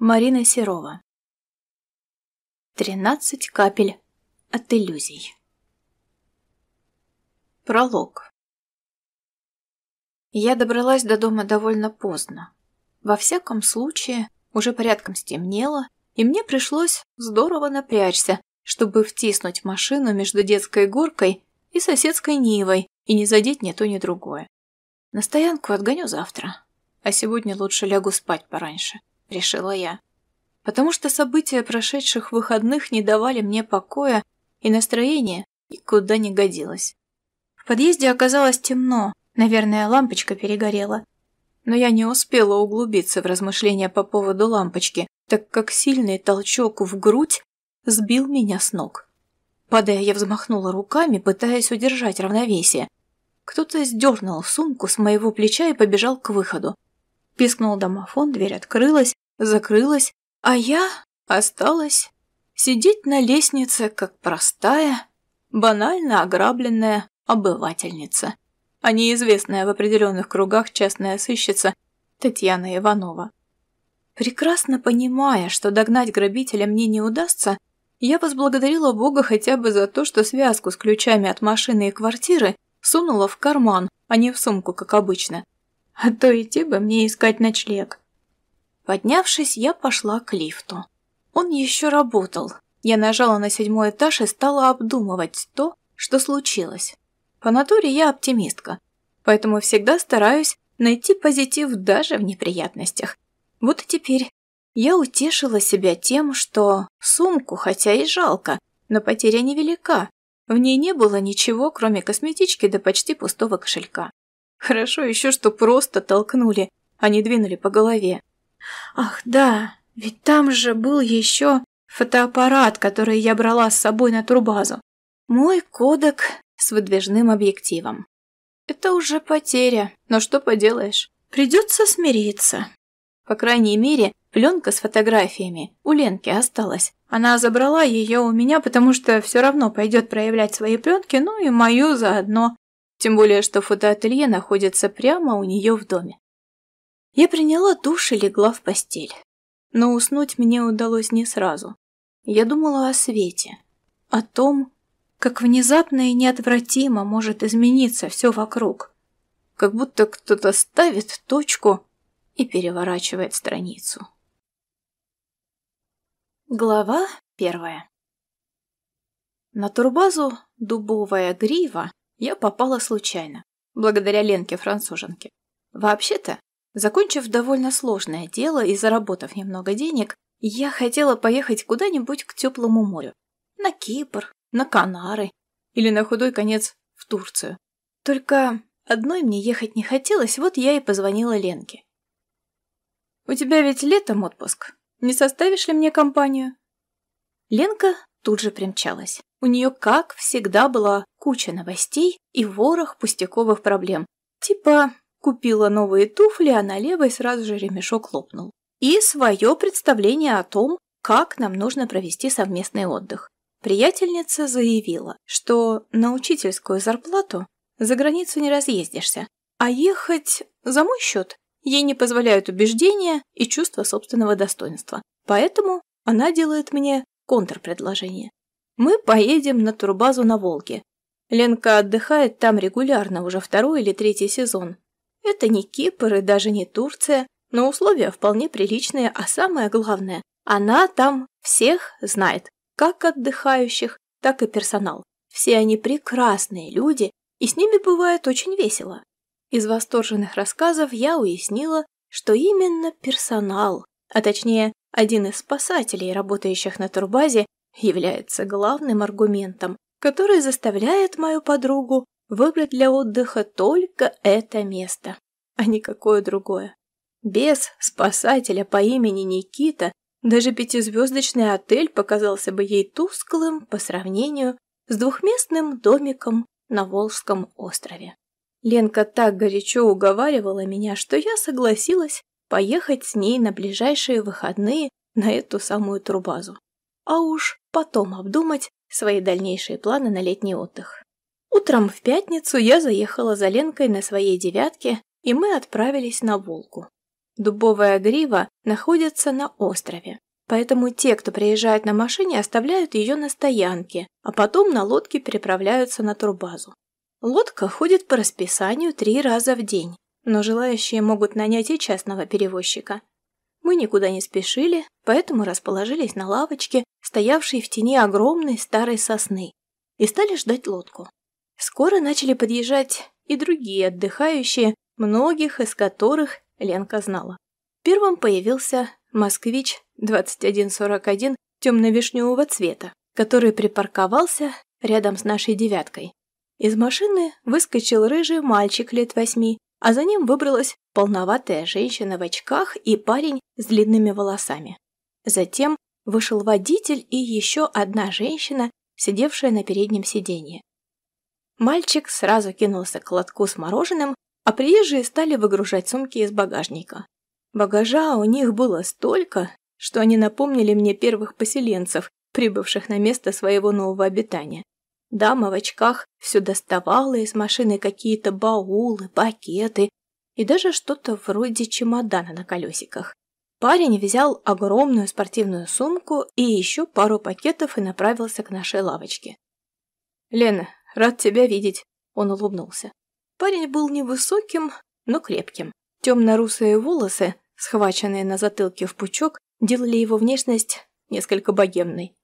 Марина Серова. Тринадцать капель от иллюзий. Пролог. Я добралась до дома довольно поздно. Во всяком случае, уже порядком стемнело, и мне пришлось здорово напрячься, чтобы втиснуть машину между детской горкой и соседской Нивой и не задеть ни то, ни другое. На стоянку отгоню завтра, а сегодня лучше лягу спать пораньше. — решила я. Потому что события прошедших выходных не давали мне покоя и настроения и куда не годилось. В подъезде оказалось темно, наверное, лампочка перегорела. Но я не успела углубиться в размышления по поводу лампочки, так как сильный толчок в грудь сбил меня с ног. Падая, я взмахнула руками, пытаясь удержать равновесие. Кто-то сдернул сумку с моего плеча и побежал к выходу. Пискнул домофон, дверь открылась, закрылась, а я осталась сидеть на лестнице, как простая, банально ограбленная обывательница, а неизвестная в определенных кругах частная сыщица Татьяна Иванова. Прекрасно понимая, что догнать грабителя мне не удастся, я возблагодарила Бога хотя бы за то, что связку с ключами от машины и квартиры сунула в карман, а не в сумку, как обычно. А то идти бы мне искать ночлег. Поднявшись, я пошла к лифту. Он еще работал. Я нажала на седьмой этаж и стала обдумывать то, что случилось. По натуре я оптимистка, поэтому всегда стараюсь найти позитив даже в неприятностях. Вот и теперь я утешила себя тем, что сумку, хотя и жалко, но потеря невелика. В ней не было ничего, кроме косметички до да почти пустого кошелька. Хорошо еще, что просто толкнули, а не двинули по голове. Ах, да, ведь там же был еще фотоаппарат, который я брала с собой на турбазу. Мой кодек с выдвижным объективом. Это уже потеря, но что поделаешь, придется смириться. По крайней мере, пленка с фотографиями у Ленки осталась. Она забрала ее у меня, потому что все равно пойдет проявлять свои пленки, ну и мою заодно. Тем более, что фотоателье находится прямо у нее в доме. Я приняла душ и легла в постель. Но уснуть мне удалось не сразу. Я думала о свете, о том, как внезапно и неотвратимо может измениться все вокруг. Как будто кто-то ставит точку и переворачивает страницу. Глава первая На турбазу «Дубовая грива» я попала случайно, благодаря Ленке-француженке. Вообще-то, Закончив довольно сложное дело и заработав немного денег, я хотела поехать куда-нибудь к теплому морю. На Кипр, на Канары или на худой конец в Турцию. Только одной мне ехать не хотелось, вот я и позвонила Ленке. «У тебя ведь летом отпуск. Не составишь ли мне компанию?» Ленка тут же примчалась. У нее, как всегда, была куча новостей и ворох пустяковых проблем. Типа Купила новые туфли, а на левой сразу же ремешок лопнул. И свое представление о том, как нам нужно провести совместный отдых. Приятельница заявила, что на учительскую зарплату за границу не разъездишься, а ехать за мой счет ей не позволяют убеждения и чувство собственного достоинства. Поэтому она делает мне контрпредложение. Мы поедем на турбазу на Волге. Ленка отдыхает там регулярно уже второй или третий сезон, это не Кипр и даже не Турция, но условия вполне приличные, а самое главное, она там всех знает, как отдыхающих, так и персонал. Все они прекрасные люди, и с ними бывает очень весело. Из восторженных рассказов я уяснила, что именно персонал, а точнее один из спасателей, работающих на турбазе, является главным аргументом, который заставляет мою подругу выбрать для отдыха только это место а никакое другое. Без спасателя по имени Никита даже пятизвездочный отель показался бы ей тусклым по сравнению с двухместным домиком на Волжском острове. Ленка так горячо уговаривала меня, что я согласилась поехать с ней на ближайшие выходные на эту самую турбазу. А уж потом обдумать свои дальнейшие планы на летний отдых. Утром в пятницу я заехала за Ленкой на своей «девятке» и мы отправились на Волку. Дубовая грива находится на острове, поэтому те, кто приезжает на машине, оставляют ее на стоянке, а потом на лодке переправляются на турбазу. Лодка ходит по расписанию три раза в день, но желающие могут нанять и частного перевозчика. Мы никуда не спешили, поэтому расположились на лавочке, стоявшей в тени огромной старой сосны, и стали ждать лодку. Скоро начали подъезжать и другие отдыхающие, многих из которых Ленка знала. Первым появился «Москвич» 2141 темно-вишневого цвета, который припарковался рядом с нашей «девяткой». Из машины выскочил рыжий мальчик лет восьми, а за ним выбралась полноватая женщина в очках и парень с длинными волосами. Затем вышел водитель и еще одна женщина, сидевшая на переднем сиденье. Мальчик сразу кинулся к лотку с мороженым, а приезжие стали выгружать сумки из багажника. Багажа у них было столько, что они напомнили мне первых поселенцев, прибывших на место своего нового обитания. Дама в очках все доставала из машины какие-то баулы, пакеты и даже что-то вроде чемодана на колесиках. Парень взял огромную спортивную сумку и еще пару пакетов и направился к нашей лавочке. «Лена, рад тебя видеть», — он улыбнулся. Парень был невысоким, но крепким. Темно-русые волосы, схваченные на затылке в пучок, делали его внешность несколько богемной.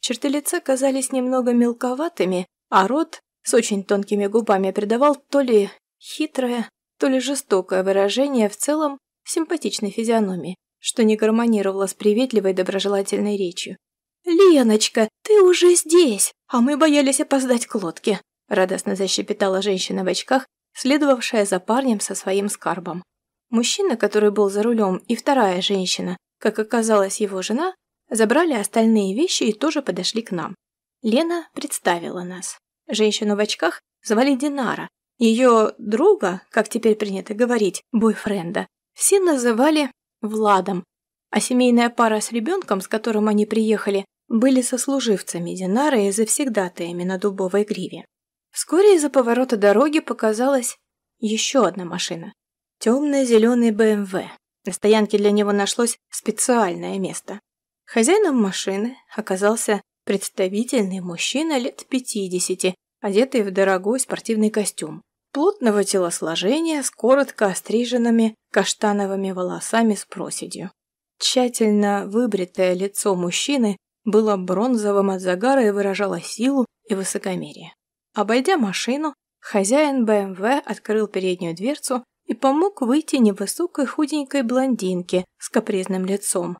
Черты лица казались немного мелковатыми, а рот с очень тонкими губами придавал то ли хитрое, то ли жестокое выражение в целом симпатичной физиономии, что не гармонировало с приветливой доброжелательной речью. «Леночка, ты уже здесь, а мы боялись опоздать к лодке!» радостно защепетала женщина в очках, следовавшая за парнем со своим скарбом. Мужчина, который был за рулем, и вторая женщина, как оказалось его жена, забрали остальные вещи и тоже подошли к нам. Лена представила нас. Женщину в очках звали Динара. Ее друга, как теперь принято говорить, бойфренда, все называли Владом, а семейная пара с ребенком, с которым они приехали, были сослуживцами Динары и завсегдатаями на дубовой гриве. Вскоре из-за поворота дороги показалась еще одна машина. Темно-зеленый БМВ. Эм На стоянке для него нашлось специальное место. Хозяином машины оказался представительный мужчина лет 50, одетый в дорогой спортивный костюм, плотного телосложения с коротко остриженными каштановыми волосами с проседью. Тщательно выбритое лицо мужчины было бронзовым от загара и выражало силу и высокомерие. Обойдя машину, хозяин БМВ эм открыл переднюю дверцу и помог выйти невысокой худенькой блондинке с капризным лицом.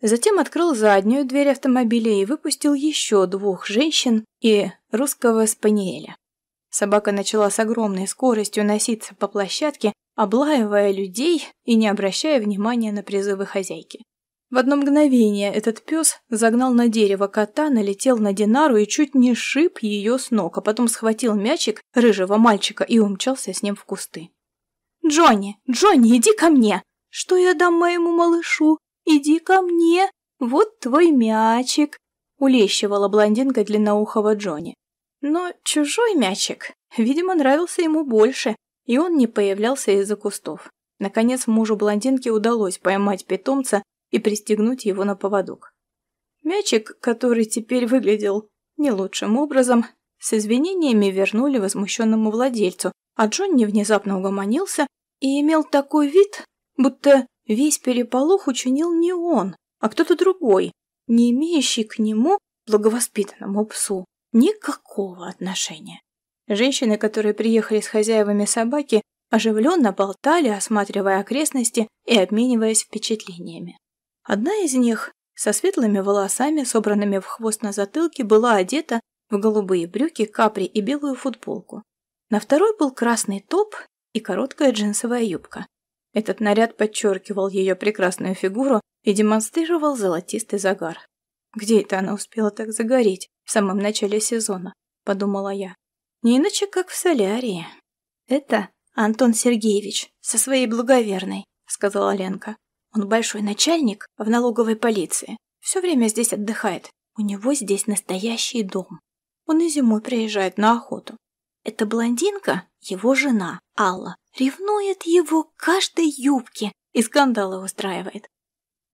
Затем открыл заднюю дверь автомобиля и выпустил еще двух женщин и русского спаниеля. Собака начала с огромной скоростью носиться по площадке, облаивая людей и не обращая внимания на призывы хозяйки. В одно мгновение этот пес загнал на дерево кота, налетел на Динару и чуть не шиб ее с ног, а потом схватил мячик рыжего мальчика и умчался с ним в кусты. «Джонни! Джонни, иди ко мне!» «Что я дам моему малышу? Иди ко мне! Вот твой мячик!» Улещивала блондинка длинноухого Джонни. Но чужой мячик, видимо, нравился ему больше, и он не появлялся из-за кустов. Наконец мужу блондинки удалось поймать питомца и пристегнуть его на поводок. Мячик, который теперь выглядел не лучшим образом, с извинениями вернули возмущенному владельцу, а Джонни внезапно угомонился и имел такой вид, будто весь переполох учинил не он, а кто-то другой, не имеющий к нему, благовоспитанному псу, никакого отношения. Женщины, которые приехали с хозяевами собаки, оживленно болтали, осматривая окрестности и обмениваясь впечатлениями. Одна из них, со светлыми волосами, собранными в хвост на затылке, была одета в голубые брюки, капри и белую футболку. На второй был красный топ и короткая джинсовая юбка. Этот наряд подчеркивал ее прекрасную фигуру и демонстрировал золотистый загар. «Где это она успела так загореть в самом начале сезона?» – подумала я. «Не иначе, как в солярии». «Это Антон Сергеевич со своей благоверной», – сказала Ленка. Он большой начальник в налоговой полиции. Все время здесь отдыхает. У него здесь настоящий дом. Он и зимой приезжает на охоту. Эта блондинка, его жена, Алла, ревнует его к каждой юбке и скандалы устраивает.